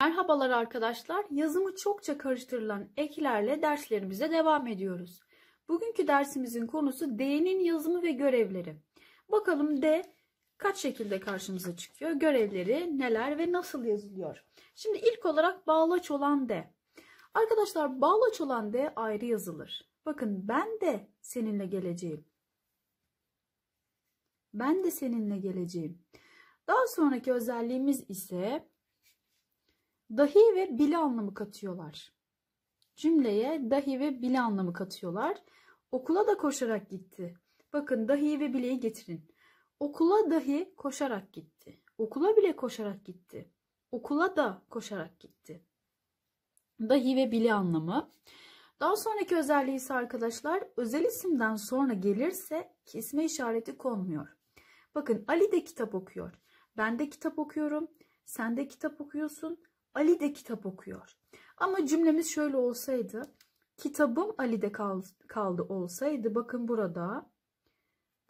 Merhabalar arkadaşlar. Yazımı çokça karıştırılan eklerle derslerimize devam ediyoruz. Bugünkü dersimizin konusu D'nin yazımı ve görevleri. Bakalım D kaç şekilde karşımıza çıkıyor? Görevleri neler ve nasıl yazılıyor? Şimdi ilk olarak bağlaç olan D. Arkadaşlar bağlaç olan D ayrı yazılır. Bakın ben de seninle geleceğim. Ben de seninle geleceğim. Daha sonraki özelliğimiz ise dahi ve bile anlamı katıyorlar. Cümleye dahi ve bile anlamı katıyorlar. Okula da koşarak gitti. Bakın dahi ve bileyi getirin. Okula dahi koşarak gitti. Okula bile koşarak gitti. Okula da koşarak gitti. Dahi ve bile anlamı. Daha sonraki özelliği ise arkadaşlar özel isimden sonra gelirse kesme işareti konmuyor. Bakın Ali de kitap okuyor. Ben de kitap okuyorum. Sen de kitap okuyorsun. Ali de kitap okuyor. Ama cümlemiz şöyle olsaydı. Kitabım Ali'de kaldı olsaydı bakın burada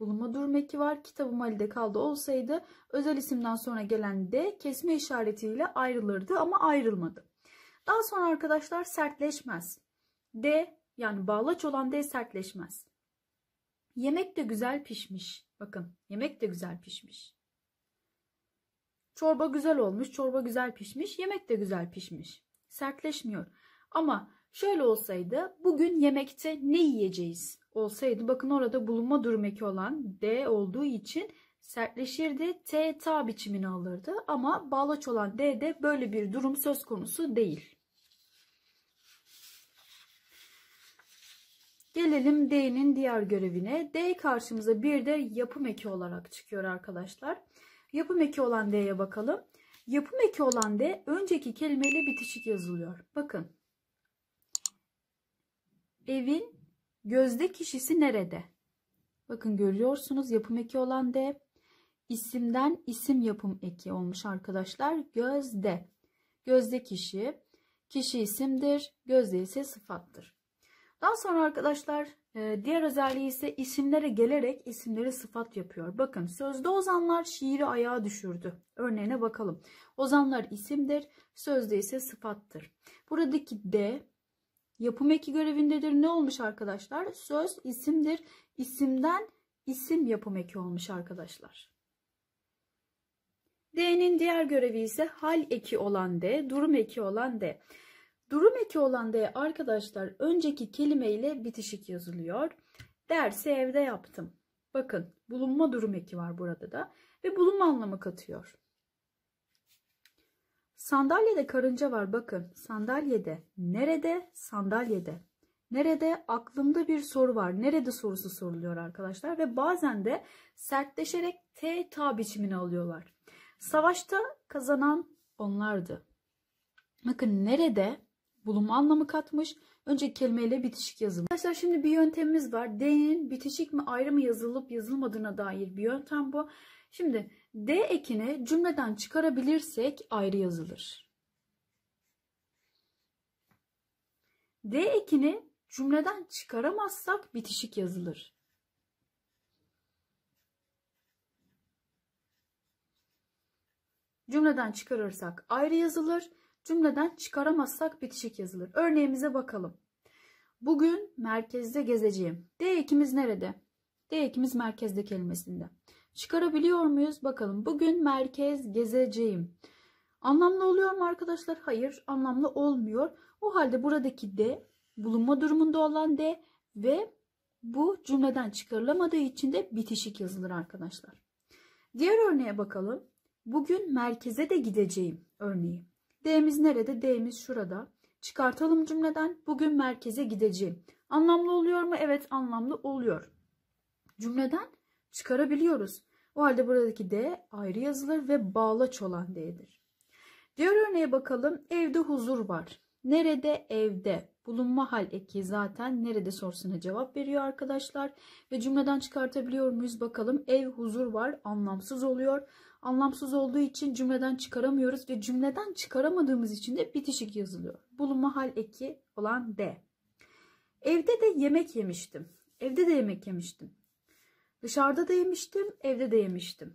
bulunma durum eki var. Kitabım Ali'de kaldı olsaydı özel isimden sonra gelen de kesme işaretiyle ayrılırdı ama ayrılmadı. Daha sonra arkadaşlar sertleşmez. D yani bağlaç olan D sertleşmez. Yemek de güzel pişmiş. Bakın yemek de güzel pişmiş. Çorba güzel olmuş, çorba güzel pişmiş, yemek de güzel pişmiş. Sertleşmiyor. Ama şöyle olsaydı bugün yemekte ne yiyeceğiz olsaydı bakın orada bulunma durum eki olan D olduğu için sertleşirdi. T ta biçimini alırdı ama bağlaç olan D'de böyle bir durum söz konusu değil. Gelelim D'nin diğer görevine. D karşımıza bir de yapım eki olarak çıkıyor arkadaşlar. Yapım eki olan D'ye bakalım. Yapım eki olan D önceki kelimeyle bitişik yazılıyor. Bakın. Evin gözde kişisi nerede? Bakın görüyorsunuz yapım eki olan D. İsimden isim yapım eki olmuş arkadaşlar. Gözde. Gözde kişi. Kişi isimdir. Gözde ise sıfattır. Daha sonra arkadaşlar ee, diğer özelliği ise isimlere gelerek isimlere sıfat yapıyor. Bakın sözde ozanlar şiiri ayağa düşürdü. Örneğine bakalım. Ozanlar isimdir, sözde ise sıfattır. Buradaki de yapım eki görevindedir. Ne olmuş arkadaşlar? Söz isimdir. İsimden isim yapım eki olmuş arkadaşlar. D'nin diğer görevi ise hal eki olan de, durum eki olan de. Durum eki olan D arkadaşlar önceki kelime ile bitişik yazılıyor. Dersi evde yaptım. Bakın bulunma durum eki var burada da ve bulunma anlamı katıyor. Sandalyede karınca var bakın. Sandalyede. Nerede? Sandalyede. Nerede? Aklımda bir soru var. Nerede sorusu soruluyor arkadaşlar ve bazen de sertleşerek T ta biçimini alıyorlar. Savaşta kazanan onlardı. Bakın nerede Bulum anlamı katmış. Önce kelimeyle bitişik yazım. Arkadaşlar şimdi bir yöntemimiz var. D'nin bitişik mi ayrı mı yazılıp yazılmadığına dair bir yöntem bu. Şimdi D ekini cümleden çıkarabilirsek ayrı yazılır. D ekini cümleden çıkaramazsak bitişik yazılır. Cümleden çıkarırsak ayrı yazılır cümleden çıkaramazsak bitişik yazılır. Örneğimize bakalım. Bugün merkezde gezeceğim. D ekimiz nerede? D ekimiz merkezde kelimesinde. Çıkarabiliyor muyuz? Bakalım. Bugün merkez gezeceğim. Anlamlı oluyor mu arkadaşlar? Hayır, anlamlı olmuyor. O halde buradaki D bulunma durumunda olan D ve bu cümleden çıkarılamadığı için de bitişik yazılır arkadaşlar. Diğer örneğe bakalım. Bugün merkeze de gideceğim örneği. D'miz nerede? D'miz şurada. Çıkartalım cümleden. Bugün merkeze gideceğim. Anlamlı oluyor mu? Evet anlamlı oluyor. Cümleden çıkarabiliyoruz. O halde buradaki D ayrı yazılır ve bağlaç olan D'dir. Diğer örneğe bakalım. Evde huzur var. Nerede? Evde. Bulunma hal eki zaten nerede sorusuna cevap veriyor arkadaşlar. Ve cümleden çıkartabiliyor muyuz bakalım. Ev huzur var anlamsız oluyor anlamsız olduğu için cümleden çıkaramıyoruz ve cümleden çıkaramadığımız için de bitişik yazılıyor. Bulunma hal eki olan de. Evde de yemek yemiştim. Evde de yemek yemiştim. Dışarıda da yemiştim, evde de yemiştim.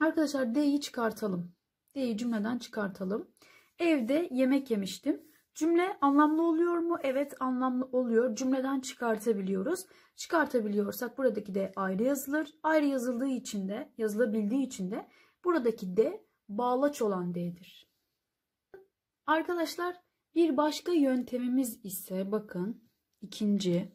Arkadaşlar D'yi çıkartalım. D'yi cümleden çıkartalım. Evde yemek yemiştim. Cümle anlamlı oluyor mu? Evet anlamlı oluyor. Cümleden çıkartabiliyoruz. Çıkartabiliyorsak buradaki de ayrı yazılır. Ayrı yazıldığı için de yazılabildiği için de buradaki de bağlaç olan d'dir. Arkadaşlar bir başka yöntemimiz ise bakın ikinci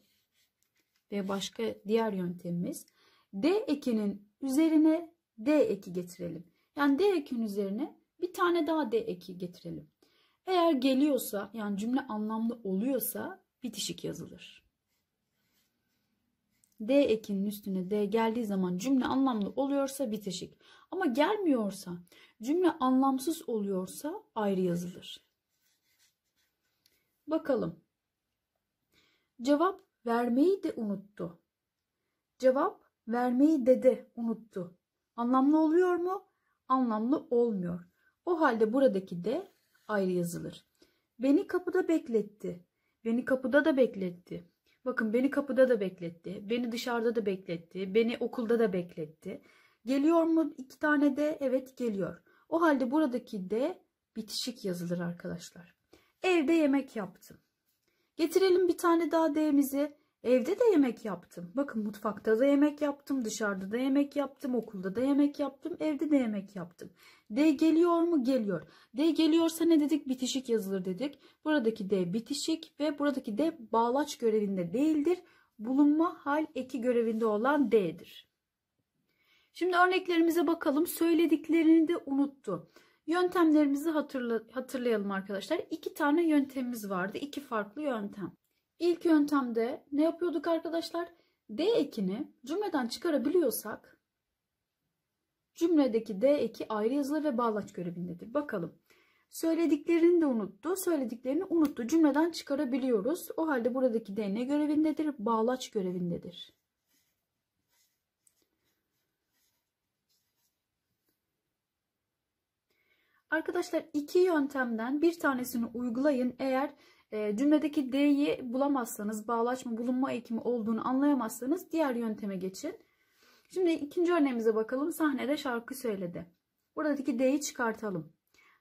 ve başka diğer yöntemimiz d ekinin üzerine d eki getirelim. Yani d ekinin üzerine bir tane daha d eki getirelim. Eğer geliyorsa yani cümle anlamlı oluyorsa bitişik yazılır. D ekinin üstüne D geldiği zaman cümle anlamlı oluyorsa bitişik. Ama gelmiyorsa cümle anlamsız oluyorsa ayrı yazılır. Bakalım. Cevap vermeyi de unuttu. Cevap vermeyi dedi unuttu. Anlamlı oluyor mu? Anlamlı olmuyor. O halde buradaki de ayrı yazılır. Beni kapıda bekletti. Beni kapıda da bekletti. Bakın beni kapıda da bekletti. Beni dışarıda da bekletti. Beni okulda da bekletti. Geliyor mu iki tane de? Evet geliyor. O halde buradaki de bitişik yazılır arkadaşlar. Evde yemek yaptım. Getirelim bir tane daha D'mizi. Evde de yemek yaptım. Bakın mutfakta da yemek yaptım, dışarıda da yemek yaptım, okulda da yemek yaptım, evde de yemek yaptım. D geliyor mu? Geliyor. D geliyorsa ne dedik? Bitişik yazılır dedik. Buradaki D bitişik ve buradaki D bağlaç görevinde değildir. Bulunma hal eki görevinde olan D'dir. Şimdi örneklerimize bakalım. Söylediklerini de unuttu. Yöntemlerimizi hatırla, hatırlayalım arkadaşlar. İki tane yöntemimiz vardı. İki farklı yöntem. İlk yöntemde ne yapıyorduk arkadaşlar? D ekini cümleden çıkarabiliyorsak Cümledeki de eki ayrı yazılı ve bağlaç görevindedir. Bakalım. Söylediklerini de unuttu. Söylediklerini unuttu. Cümleden çıkarabiliyoruz. O halde buradaki de ne görevindedir? Bağlaç görevindedir. Arkadaşlar iki yöntemden bir tanesini uygulayın. Eğer e, cümledeki D'yi bulamazsanız, bağlaç mı bulunma ekimi olduğunu anlayamazsanız diğer yönteme geçin. Şimdi ikinci örneğimize bakalım. Sahnede şarkı söyledi. Buradaki D'yi çıkartalım.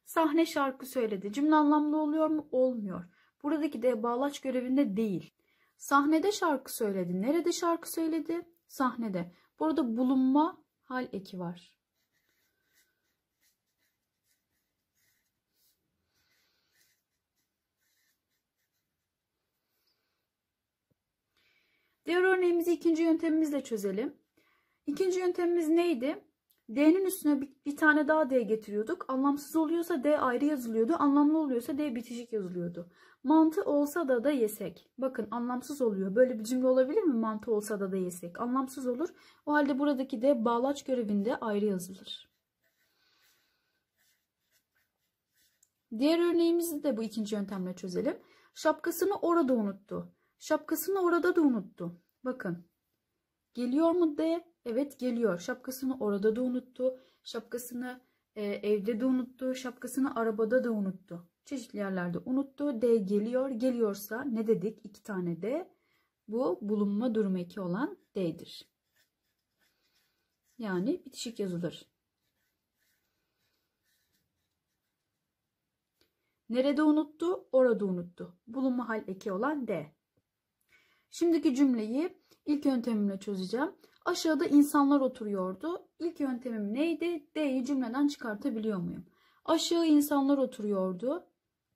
Sahne şarkı söyledi. Cümle anlamlı oluyor mu? Olmuyor. Buradaki D bağlaç görevinde değil. Sahnede şarkı söyledi. Nerede şarkı söyledi? Sahnede. Burada bulunma hal eki var. Diğer örneğimizi ikinci yöntemimizle çözelim. İkinci yöntemimiz neydi? D'nin üstüne bir, bir tane daha D getiriyorduk. Anlamsız oluyorsa D ayrı yazılıyordu. Anlamlı oluyorsa D bitişik yazılıyordu. Mantı olsa da da yesek. Bakın anlamsız oluyor. Böyle bir cümle olabilir mi? Mantı olsa da da yesek. Anlamsız olur. O halde buradaki D bağlaç görevinde ayrı yazılır. Diğer örneğimizi de bu ikinci yöntemle çözelim. Şapkasını orada unuttu. Şapkasını orada da unuttu. Bakın. Geliyor mu D? Evet geliyor. Şapkasını orada da unuttu. Şapkasını e, evde de unuttu. Şapkasını arabada da unuttu. Çeşitli yerlerde unuttu. D geliyor. Geliyorsa ne dedik? İki tane D. Bu bulunma durumu eki olan D'dir. Yani bitişik yazılır. Nerede unuttu? Orada unuttu. Bulunma hal eki olan D. Şimdiki cümleyi ilk yöntemimle çözeceğim. Aşağıda insanlar oturuyordu. İlk yöntemim neydi? D'yi cümleden çıkartabiliyor muyum? Aşağı insanlar oturuyordu.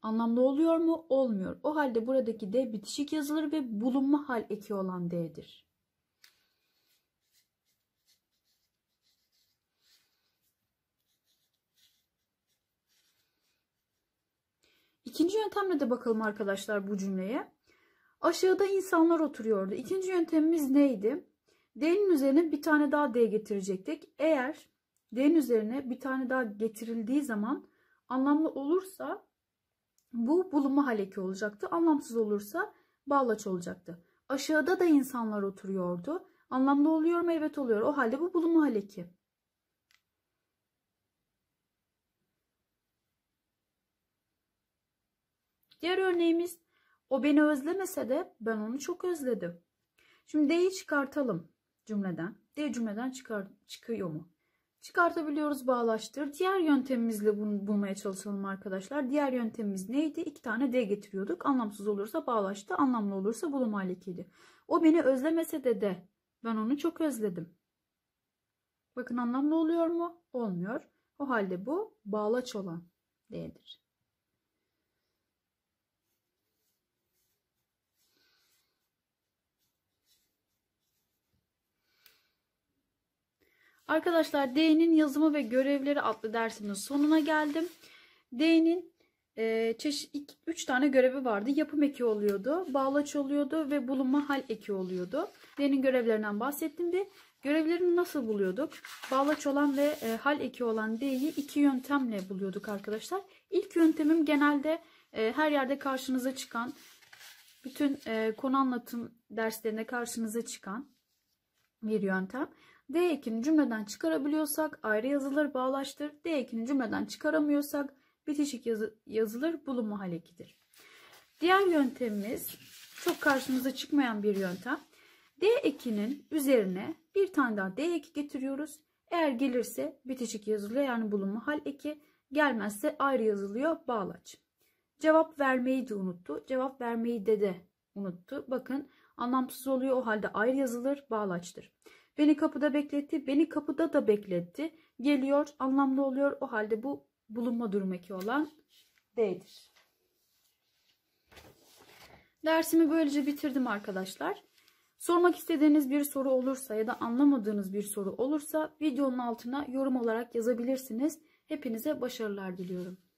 Anlamlı oluyor mu? Olmuyor. O halde buradaki D bitişik yazılır ve bulunma hal eki olan D'dir. İkinci yöntemle de bakalım arkadaşlar bu cümleye. Aşağıda insanlar oturuyordu. İkinci yöntemimiz neydi? D'nin üzerine bir tane daha D getirecektik. Eğer D'nin üzerine bir tane daha getirildiği zaman anlamlı olursa bu bulunma haleki olacaktı. Anlamsız olursa bağlaç olacaktı. Aşağıda da insanlar oturuyordu. Anlamlı oluyor mu? Evet oluyor. O halde bu bulunma haleki. Diğer örneğimiz o beni özlemese de ben onu çok özledim. Şimdi D'yi çıkartalım cümleden. D cümleden çıkar, çıkıyor mu? Çıkartabiliyoruz bağlaştır. Diğer yöntemimizle bunu bulmaya çalışalım arkadaşlar. Diğer yöntemimiz neydi? İki tane D getiriyorduk. Anlamsız olursa bağlaştı. Anlamlı olursa bulum halekeli. O beni özlemese de de. Ben onu çok özledim. Bakın anlamlı oluyor mu? Olmuyor. O halde bu bağlaç olan D'dir. Arkadaşlar D'nin yazımı ve görevleri adlı dersimin sonuna geldim. D'nin e, tane görevi vardı. Yapım eki oluyordu, bağlaç oluyordu ve bulunma hal eki oluyordu. D'nin görevlerinden bahsettim de görevlerini nasıl buluyorduk? Bağlaç olan ve e, hal eki olan D'yi iki yöntemle buluyorduk arkadaşlar. İlk yöntemim genelde e, her yerde karşınıza çıkan, bütün e, konu anlatım derslerinde karşınıza çıkan bir yöntem. D ekini cümleden çıkarabiliyorsak ayrı yazılır bağlaştır. D ekini cümleden çıkaramıyorsak bitişik yazı, yazılır bulunma halekidir. Diğer yöntemimiz çok karşımıza çıkmayan bir yöntem. D ekinin üzerine bir tane daha D eki getiriyoruz. Eğer gelirse bitişik yazılıyor yani bulunma hal eki. Gelmezse ayrı yazılıyor bağlaç. Cevap vermeyi de unuttu. Cevap vermeyi de de unuttu. Bakın anlamsız oluyor o halde ayrı yazılır bağlaçtır. Beni kapıda bekletti. Beni kapıda da bekletti. Geliyor anlamlı oluyor. O halde bu bulunma durumdaki olan D'dir. Dersimi böylece bitirdim arkadaşlar. Sormak istediğiniz bir soru olursa ya da anlamadığınız bir soru olursa videonun altına yorum olarak yazabilirsiniz. Hepinize başarılar diliyorum.